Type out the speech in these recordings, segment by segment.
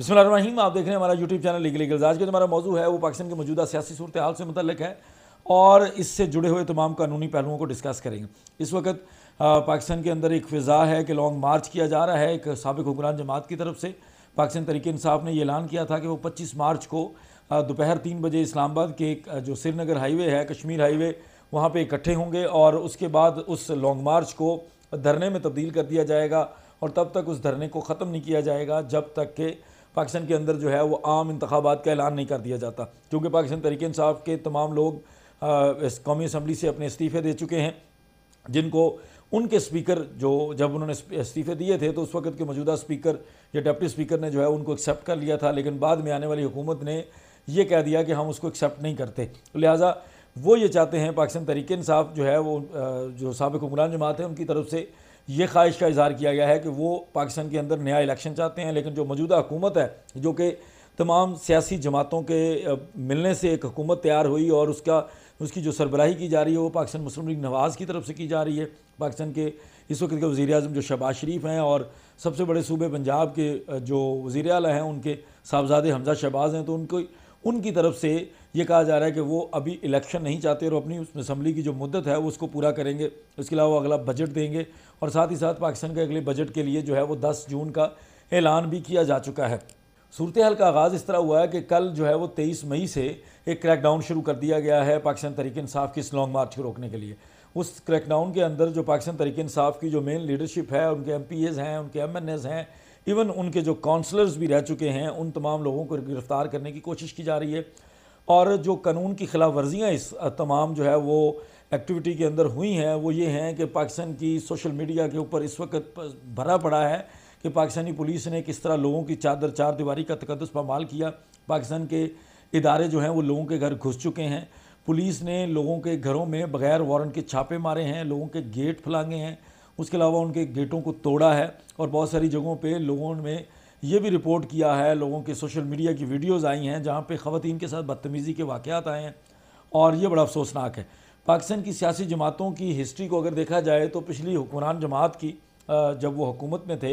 रहीम आप देख रहे हैं हमारा यूट्यूब चैनल लीगल लीगल आज का जो हमारा मौजू है वो पाकिस्तान के मौजूदा सियासी सूरत हाल से मतलब है और इससे जुड़े हुए तमाम कानूनी पहलुओं को डिस्कस करेंगे इस वक्त पाकिस्तान के अंदर एक फ़िज़ा है कि लॉन्ग मार्च किया जा रहा है एक सबक हुक्मरान जमात की तरफ से पाकिस्तान तरीके इंसाफ ने यह ऐलान किया था कि वो पच्चीस मार्च को दोपहर तीन बजे इस्लामाबाद के जो श्रीनगर हाईवे है कश्मीर हाईवे वहाँ पर इकट्ठे होंगे और उसके बाद उस लॉन्ग मार्च को धरने में तब्दील कर दिया जाएगा और तब तक उस धरने को ख़त्म नहीं किया जाएगा जब तक के पाकिस्तान के अंदर जो है वो आम इंतबात का ऐलान नहीं कर दिया जाता क्योंकि पाकिस्तान तरीक इंसाफ के तमाम लोग कौमी असम्बली से अपने इस्तीफ़े दे चुके हैं जिनको उनके स्पीकर जो जब उन्होंने इस्तीफ़े दिए थे तो उस वक्त के मौजूदा स्पीकर या डिप्टी स्पीकर ने जो है उनको एक्सेप्ट कर लिया था लेकिन बाद में आने वाली हुकूमत ने ये कह दिया कि हम उसको एक्सेप्ट नहीं करते लिहाजा वो ये चाहते हैं पाकिस्तान तरीके इंसाफ जो है वो जो सबक हुक्मरान जमात है उनकी तरफ से ये ख्वाहिश का इजहार किया गया है कि वो पाकिस्तान के अंदर नया इलेक्शन चाहते हैं लेकिन जो मौजूदा हुकूमत है जो कि तमाम सियासी जमातों के मिलने से एक हुकूमत तैयार हुई और उसका उसकी जो सरबराही की जा रही है वो पाकिस्तान मुस्लिम लीग नवाज़ की तरफ से की जा रही है पाकिस्तान के इस वक्त के वज़ी अजम जो शबाज शरीफ हैं और सबसे बड़े सूबे पंजाब के जो वज़ी अल हैं उनके साहबजादे हमजा शहबाज हैं तो उनको उनकी तरफ से ये कहा जा रहा है कि वो अभी इलेक्शन नहीं चाहते और अपनी असम्बली की जो मुद्दत है वो उसको पूरा करेंगे उसके अलावा अगला बजट देंगे और साथ ही साथ पाकिस्तान के अगले बजट के लिए जो है वो दस जून का ऐलान भी किया जा चुका है सूरत हाल का आगाज़ इस तरह हुआ है कि कल जो है वो तेईस मई से एक क्रैकडाउन शुरू कर दिया गया है पाकिस्तान तरीके इंसाफ की इस लॉन्ग मार्च को रोकने के लिए उस क्रैकडाउन के अंदर जो पाकिस्तान तरीके इंसाफ की जो मेन लीडरशिप है उनके एम पी एज़ हैं उनके एम एन एज़ हैं इवन उनके जो काउंसलर्स भी रह चुके हैं उन तमाम लोगों को गिरफ़्तार करने की कोशिश की जा रही है और जो कानून की खिलाफ वर्जियाँ इस तमाम जो है वो एक्टिविटी के अंदर हुई हैं वो ये हैं कि पाकिस्तान की सोशल मीडिया के ऊपर इस वक्त भरा पड़ा है कि पाकिस्तानी पुलिस ने किस तरह लोगों की चादर चार दीवारी का तकदस पामाल किया पाकिस्तान के इदारे जो हैं वो लोगों के घर घुस चुके हैं पुलिस ने लोगों के घरों में बगैर वारंट के छापे मारे हैं लोगों के गेट फलांगे हैं उसके अलावा उनके गेटों को तोड़ा है और बहुत सारी जगहों पर लोगों में ये भी रिपोर्ट किया है लोगों के सोशल मीडिया की वीडियोज़ आई हैं जहाँ पर ख़वान के साथ बदतमीज़ी के वाक़ात आए हैं और ये बड़ा अफसोसनाक है पाकिस्तान की सियासी जमातों की हिस्ट्री को अगर देखा जाए तो पिछली हुक्मरान जमात की जब वो हुकूमत में थे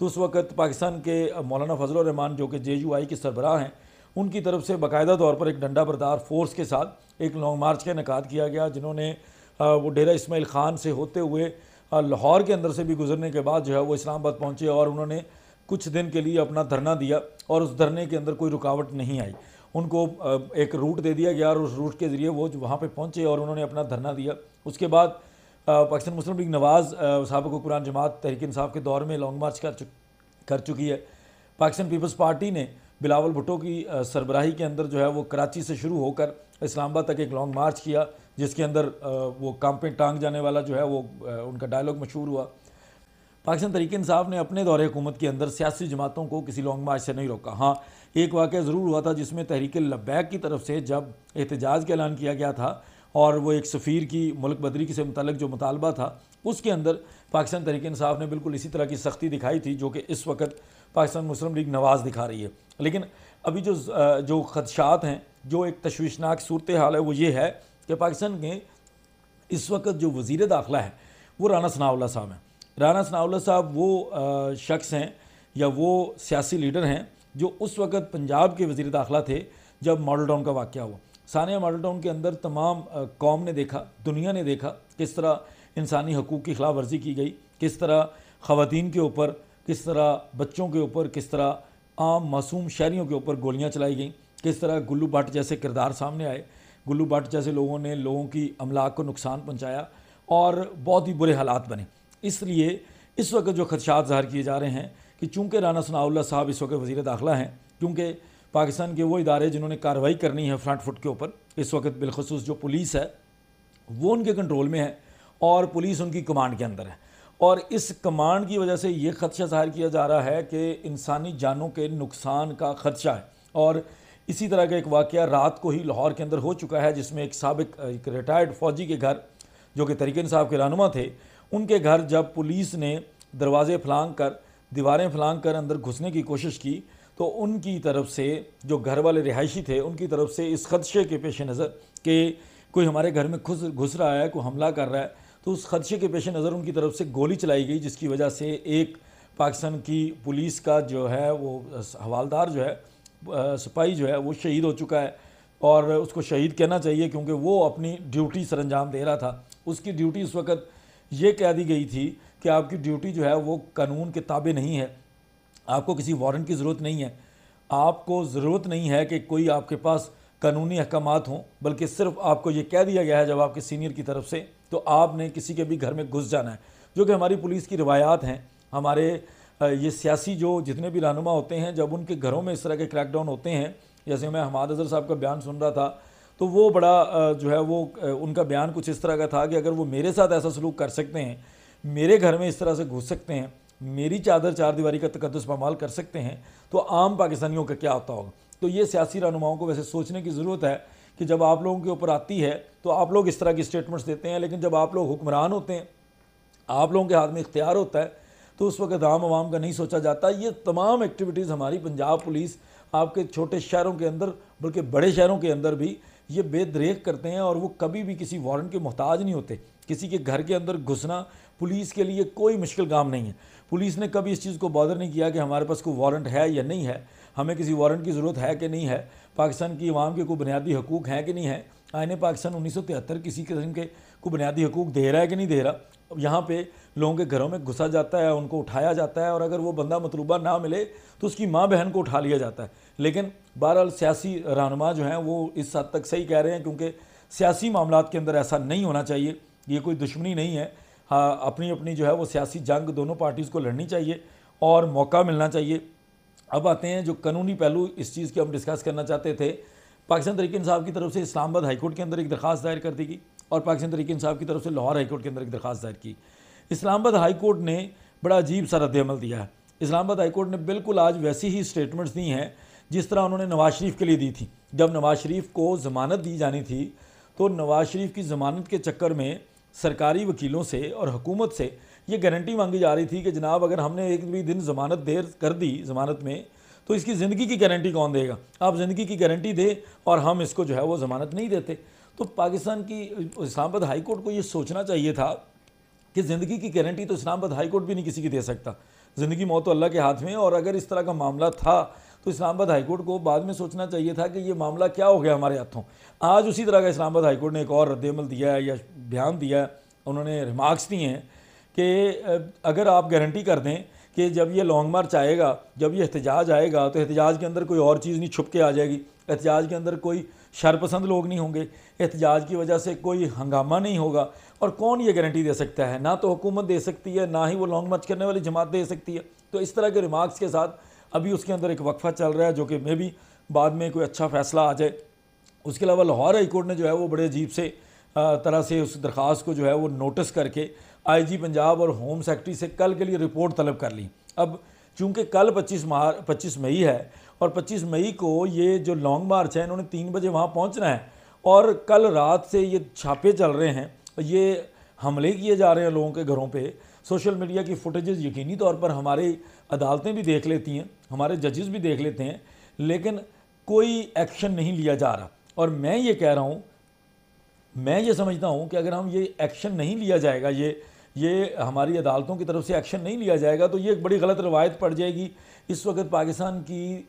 तो उस वक़्त पाकिस्तान के मौलाना रहमान जो कि जे यू आई के सरबराह हैं उनकी तरफ से बाकायदा तौर पर एक डंडा बरदार फोर्स के साथ एक लॉन्ग मार्च का इनका किया गया जिन्होंने वो डेरा इसमाइल ख़ान से होते हुए लाहौर के अंदर से भी गुजरने के बाद जो है वो इस्लामाबाद पहुँचे और उन्होंने कुछ दिन के लिए अपना धरना दिया और उस धरने के अंदर कोई रुकावट नहीं आई उनको एक रूट दे दिया गया और उस रूट के ज़रिए वो वहाँ पर पहुँचे और उन्होंने अपना धरना दिया उसके बाद पाकिस्तान मुस्लिम लीग नवाज़ सबक कुरान जमात तहरीक साहब के दौर में लॉन्ग मार्च कर चुक कर चुकी है पाकिस्तान पीपल्स पार्टी ने बिलावल भुट्टो की सरबराही के अंदर जो है वो कराची से शुरू होकर इस्लामाबाद तक एक लॉन्ग मार्च किया जिसके अंदर वो काम टांग जाने वाला जो है वो उनका डायलॉग मशहूर हुआ पाकिस्तान तरीके इंसाफ ने अपने दौरे हुकूमत के अंदर सियासी जमातों को किसी लॉन्ग मार्च से नहीं रोका हाँ एक वाक़ ज़रूर हुआ था जिसमें तहरीक लब्बैक की तरफ से जब एहतजाज का ऐलान किया गया था और वो एक सफ़ीर की मुल्क बदरी की से मुतल जो मुतालबा था उसके अंदर पाकिस्तान तरीके इंसाफ ने बिल्कुल इसी तरह की सख्ती दिखाई थी जो कि इस वक्त पाकिस्तान मुस्लिम लीग नवाज़ दिखा रही है लेकिन अभी जो जो खदशात हैं जो एक तशवीशनाक सूरत हाल है वो ये है कि पाकिस्तान के इस वक्त जो वज़ी दाखिला है वो राना सनाउल्ला साहब हैं राना सनावला साहब वो शख्स हैं या वो सियासी लीडर हैं जो उस वक़्त पंजाब के वजीर दाखिला थे जब मॉडल टाउन का वाक़ हुआ सानिया मॉडल टाउन के अंदर तमाम कौम ने देखा दुनिया ने देखा किस तरह इंसानी हकूक़ की खिलाफ वर्जी की गई किस तरह ख़वान के ऊपर किस तरह बच्चों के ऊपर किस तरह आम मासूम शहरीों के ऊपर गोलियाँ चलाई गईं किस तरह गुल्लू भट्ट जैसे किरदार सामने आए गुल्लू भट्ट जैसे लोगों ने लोगों की अमलाक को नुकसान पहुँचाया और बहुत ही बुरे हालात बने इसलिए इस वक्त जो खदशात ज़ाहिर किए जा रहे हैं कि चूँकि राना सनाउल्ला साहब इस वक्त वज़ी दाखिला हैं क्योंकि पाकिस्तान के वो इदारे जिन्होंने कार्रवाई करनी है फ्रंट फुट के ऊपर इस वक्त बिलखसूस जो पुलिस है वो उनके कंट्रोल में है और पुलिस उनकी कमांड के अंदर है और इस कमांड की वजह से ये खदशा जाहिर किया जा रहा है कि इंसानी जानों के नुकसान का खदशा है और इसी तरह का एक वाक़ रात को ही लाहौर के अंदर हो चुका है जिसमें एक सबक एक रिटायर्ड फ़ौजी के घर जो कि तरीके साहब के रहनुमा थे उनके घर जब पुलिस ने दरवाजे फलांग कर दीवारें फलांग कर अंदर घुसने की कोशिश की तो उनकी तरफ से जो घर वाले रिहायशी थे उनकी तरफ से इस खदशे के पेश नज़र कि कोई हमारे घर में घुस घुस रहा है कोई हमला कर रहा है तो उस खदशे के पेश नज़र उनकी तरफ से गोली चलाई गई जिसकी वजह से एक पाकिस्तान की पुलिस का जो है वो हवालदार जो है सिपाही जो है वो शहीद हो चुका है और उसको शहीद कहना चाहिए क्योंकि वो अपनी ड्यूटी सरंजाम दे रहा था उसकी ड्यूटी उस वक़्त ये कह दी गई थी कि आपकी ड्यूटी जो है वो कानून के ताबे नहीं है आपको किसी वारंट की ज़रूरत नहीं है आपको ज़रूरत नहीं है कि कोई आपके पास कानूनी अहकाम हों बल्कि सिर्फ आपको ये कह दिया गया है जब आपके सीनियर की तरफ से तो आपने किसी के भी घर में घुस जाना है जो कि हमारी पुलिस की रवायात हैं हमारे ये सियासी जो जितने भी रहनुमा होते हैं जब उनके घरों में इस तरह के क्रैकडाउन होते हैं जैसे मैं हमाद अजहर साहब का बयान सुन रहा था तो वो बड़ा जो है वो उनका बयान कुछ इस तरह का था कि अगर वो मेरे साथ ऐसा सलूक कर सकते हैं मेरे घर में इस तरह से घुस सकते हैं मेरी चादर चार दीवारी का तकदस पमाल कर सकते हैं तो आम पाकिस्तानियों का क्या होता होगा तो ये सियासी रहनुमाओं को वैसे सोचने की ज़रूरत है कि जब आप लोगों के ऊपर आती है तो आप लोग इस तरह की स्टेटमेंट्स देते हैं लेकिन जब आप लोग हुक्मरान होते हैं आप लोगों के हाथ में इख्तियार होता है तो उस वक्त आम आवाम का नहीं सोचा जाता ये तमाम एक्टिविटीज़ हमारी पंजाब पुलिस आपके छोटे शहरों के अंदर बल्कि बड़े शहरों के अंदर भी ये बेदरेख करते हैं और वो कभी भी किसी वारंट के मोहताज नहीं होते किसी के घर के अंदर घुसना पुलिस के लिए कोई मुश्किल काम नहीं है पुलिस ने कभी इस चीज़ को बॉदर नहीं किया कि हमारे पास कोई वारंट है या नहीं है हमें किसी वारंट की ज़रूरत है कि नहीं है पाकिस्तान की इमाम के कोई बुनियादी हकूक़ हैं कि नहीं है आयन पाकिस्तान उन्नीस किसी किस्म के को बुनियादी हकूक दे रहा है कि नहीं दे रहा अब यहाँ पे लोगों के घरों में घुसा जाता है उनको उठाया जाता है और अगर वो बंदा मतलूबा ना मिले तो उसकी माँ बहन को उठा लिया जाता है लेकिन बहरहाल सियासी रहनमा जो हैं वो इस हद तक सही कह रहे हैं क्योंकि सियासी मामला के अंदर ऐसा नहीं होना चाहिए ये कोई दुश्मनी नहीं है हाँ अपनी अपनी जो है वो सियासी जंग दोनों पार्टीज़ को लड़नी चाहिए और मौका मिलना चाहिए अब आते हैं जो कानूनी पहलू इस चीज़ के हम डिस्कस करना चाहते थे पाकिस्तान तरीके इंसाफ की तरफ से इस्लामाबाद हाईकोर्ट के अंदर एक दरख्वास्त दायर कर दी गई और पाकिस्तान तरीके इंसाफ की तरफ से लाहौर हाईकोर्ट के अंदर एक दरख्वास्त दायर की इस्लामाबाद हाईकोर्ट ने बड़ा अजीब सा रद्दमल दिया है इस्लामाबाद हाईकोर्ट ने बिल्कुल आज वैसी ही स्टेटमेंट्स दी हैं जिस तरह उन्होंने नवाज शरीफ के लिए दी थी जब नवाज शरीफ को ज़मानत दी जानी थी तो नवाज शरीफ की ज़मानत के चक्कर में सरकारी वकीलों से और हुकूमत से ये गारंटी मांगी जा रही थी कि जनाब अगर हमने एक भी दिन ज़मानत देर कर दी ज़मानत में तो इसकी ज़िंदगी की गारंटी कौन देगा आप ज़िंदगी की गारंटी दे और हम इसको जो है वो ज़मानत नहीं देते तो पाकिस्तान की इस्लामाबाद हाई कोर्ट को ये सोचना चाहिए था कि ज़िंदगी की गारंटी तो इस्लामाबाद हाई कोर्ट भी नहीं किसी की दे सकता ज़िंदगी मौत तो अल्लाह के हाथ में और अगर इस तरह का मामला था तो इस्लामाबाद हाईकोर्ट को बाद में सोचना चाहिए था कि ये मामला क्या हो गया हमारे हाथों आज उसी तरह का इस्लामाबाद हाईकोर्ट ने एक और रद्दमल दिया है या बयान दिया है उन्होंने रिमार्क्स दिए हैं कि अगर आप गारंटी कर दें कि जब ये लॉन्ग मार्च आएगा जब ये एहतजाज आएगा तो एहतजाज के अंदर कोई और चीज़ नहीं छुप के आ जाएगी एहतजाज के अंदर कोई शरपसंद लोग नहीं होंगे एहतजाज की वजह से कोई हंगामा नहीं होगा और कौन ये गारंटी दे सकता है ना तो हुकूमत दे सकती है ना ही वो लॉन्ग मार्च करने वाली जमात दे सकती है तो इस तरह के रिमार्क्स के साथ अभी उसके अंदर एक वक्फा चल रहा है जो कि मे भी बाद में कोई अच्छा फैसला आ जाए उसके अलावा लाहौर हाईकोर्ट ने जो है वो बड़े अजीब से तरह से उस दरख्वास्त को जो है वो नोटिस करके आईजी पंजाब और होम सेक्रेटरी से कल के लिए रिपोर्ट तलब कर ली अब चूँकि कल पच्चीस मार पच्चीस मई है और 25 मई को ये जो लॉन्ग मार्च है इन्होंने तीन बजे वहाँ पहुँचना है और कल रात से ये छापे चल रहे हैं ये हमले किए जा रहे हैं लोगों के घरों पर सोशल मीडिया की फुटेजेस यकीनी तौर पर हमारे अदालतें भी देख लेती हैं हमारे जजेस भी देख लेते हैं लेकिन कोई एक्शन नहीं लिया जा रहा और मैं ये कह रहा हूँ मैं ये समझता हूँ कि अगर हम ये एक्शन नहीं लिया जाएगा ये ये हमारी अदालतों की तरफ से एक्शन नहीं लिया जाएगा तो ये एक बड़ी गलत रवायत पड़ जाएगी इस वक्त पाकिस्तान की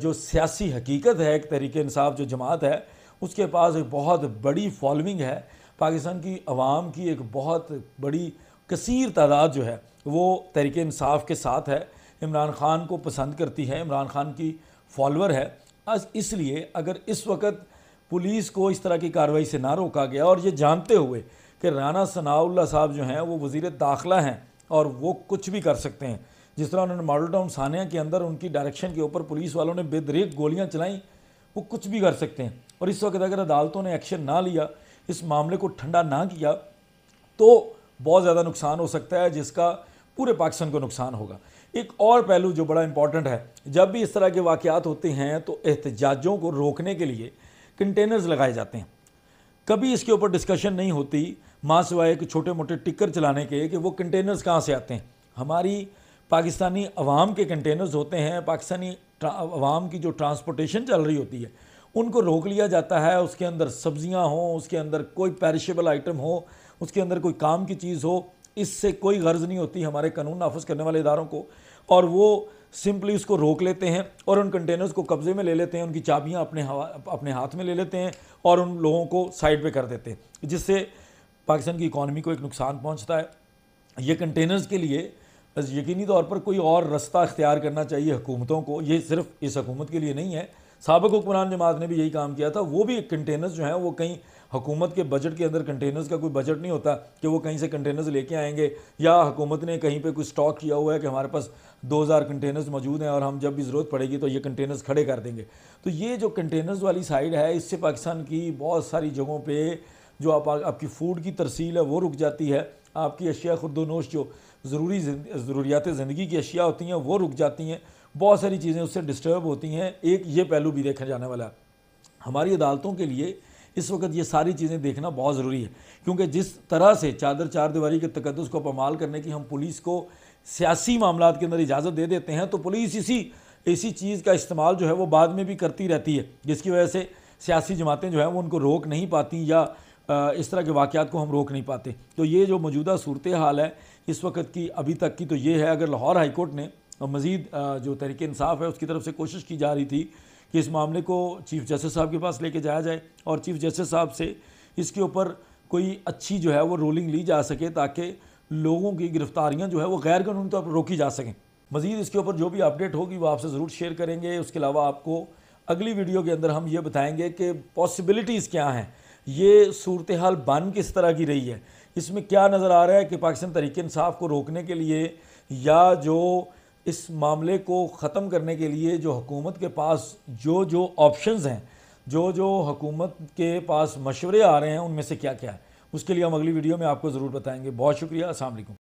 जो सियासी हकीकत है एक तहरीक इंसाफ जो जमात है उसके पास एक बहुत बड़ी फॉलोइंग है पाकिस्तान की आवाम की एक बहुत बड़ी कसर तादाद जो है वो तहरीक इंसाफ के साथ है इमरान ख़ान को पसंद करती है इमरान ख़ान की फॉलोअर है इसलिए अगर इस वक्त पुलिस को इस तरह की कार्रवाई से ना रोका गया और ये जानते हुए कि राना सनाउल्ला साहब जो हैं वो वज़ी दाखिला हैं और वो कुछ भी कर सकते हैं जिस तरह उन्होंने मॉडल टाउन सानिया के अंदर उनकी डायरेक्शन के ऊपर पुलिस वालों ने बेदरेक गोलियाँ चलाईं वो कुछ भी कर सकते हैं और इस वक्त अगर अदालतों ने एक्शन ना लिया इस मामले को ठंडा ना किया तो बहुत ज़्यादा नुकसान हो सकता है जिसका पूरे पाकिस्तान को नुकसान होगा एक और पहलू जो बड़ा इंपॉर्टेंट है जब भी इस तरह के वाक़ात होते हैं तो एहतजाजों को रोकने के लिए कंटेनर्स लगाए जाते हैं कभी इसके ऊपर डिस्कशन नहीं होती माँ सिवाय एक छोटे मोटे टिकर चलाने के कि वो कंटेनर्स कहाँ से आते हैं हमारी पाकिस्तानी अवाम के कंटेनर्स होते हैं पाकिस्तानी अवाम की जो ट्रांसपोर्टेशन चल रही होती है उनको रोक लिया जाता है उसके अंदर सब्जियां हों उसके अंदर कोई पैरिशेबल आइटम हो उसके अंदर कोई काम की चीज़ हो इससे कोई गर्ज नहीं होती हमारे कानून नाफज करने वाले इदारों को और वो सिंपली उसको रोक लेते हैं और उन कंटेनर्स को कब्ज़े में ले लेते हैं उनकी चाबियाँ अपने हवा अपने हाथ में ले लेते हैं और उन लोगों को साइड पर कर देते हैं जिससे पाकिस्तान की इकानमी को एक नुकसान पहुँचता है ये कंटेनर्स के लिए यकीनी तौर पर कोई और रास्ता अख्तियार करना चाहिए हुकूमतों को ये सिर्फ इस हकूमत के लिए नहीं है सबक हुक्मरान जमात ने भी यही काम किया था वो भी कंटेनर्स जो हैं वो कहीं हुकूमत के बजट के अंदर कंटेनर्स का कोई बजट नहीं होता कि वो कहीं से कंटेनर्स लेके आएंगे या हकूमत ने कहीं पे कुछ स्टॉक किया हुआ है कि हमारे पास 2000 कंटेनर्स मौजूद हैं और हम जब भी ज़रूरत पड़ेगी तो ये कंटेनर्स खड़े कर देंगे तो ये जो कंटेनर्स वाली साइड है इससे पाकिस्तान की बहुत सारी जगहों पर जो आप आपकी फ़ूड की तरसील है वो रुक जाती है आपकी अशिया खुरदोनोश जो ज़रूरी ज़रूरियात ज़िंदगी की अशिया होती हैं वो रुक जाती हैं बहुत सारी चीज़ें उससे डिस्टर्ब होती हैं एक ये पहलू भी देखा जाने वाला है हमारी अदालतों के लिए इस वक्त ये सारी चीज़ें देखना बहुत ज़रूरी है क्योंकि जिस तरह से चादर चार दीवारी के तकदस को पमाल करने की हम पुलिस को सियासी मामला के अंदर इजाज़त दे देते हैं तो पुलिस इसी इसी चीज़ का इस्तेमाल जो है वो बाद में भी करती रहती है जिसकी वजह से सियासी जमातें जो हैं वो उनको रोक नहीं पाती या इस तरह के वाक़ात को हम रोक नहीं पाते तो ये जो मौजूदा सूरत हाल है इस वक्त की अभी तक की तो ये है अगर लाहौर हाईकोर्ट ने मज़ीद जो तहरीक इंसाफ है उसकी तरफ से कोशिश की जा रही थी कि इस मामले को चीफ़ जस्टिस साहब के पास लेके जाया जाए और चीफ़ जस्टिस साहब से इसके ऊपर कोई अच्छी जो है वो रोलिंग ली जा सके ताकि लोगों की गिरफ़्तारियाँ जो है वो गैर कानूनी तौर पर रोकी जा सकें मज़ीद इसके ऊपर जो भी अपडेट होगी वो आपसे ज़रूर शेयर करेंगे उसके अलावा आपको अगली वीडियो के अंदर हम ये बताएँगे कि पॉसिबिलिटीज़ क्या हैं ये सूरत हाल बन किस तरह की रही है इसमें क्या नज़र आ रहा है कि पाकिस्तान तरीक इंसाफ को रोकने के लिए या जो इस मामले को ख़त्म करने के लिए जो हुकूमत के पास जो जो ऑप्शंस हैं जो जो हुकूमत के पास मशवरे आ रहे हैं उनमें से क्या क्या है उसके लिए हम अगली वीडियो में आपको ज़रूर बताएँगे बहुत शुक्रिया असल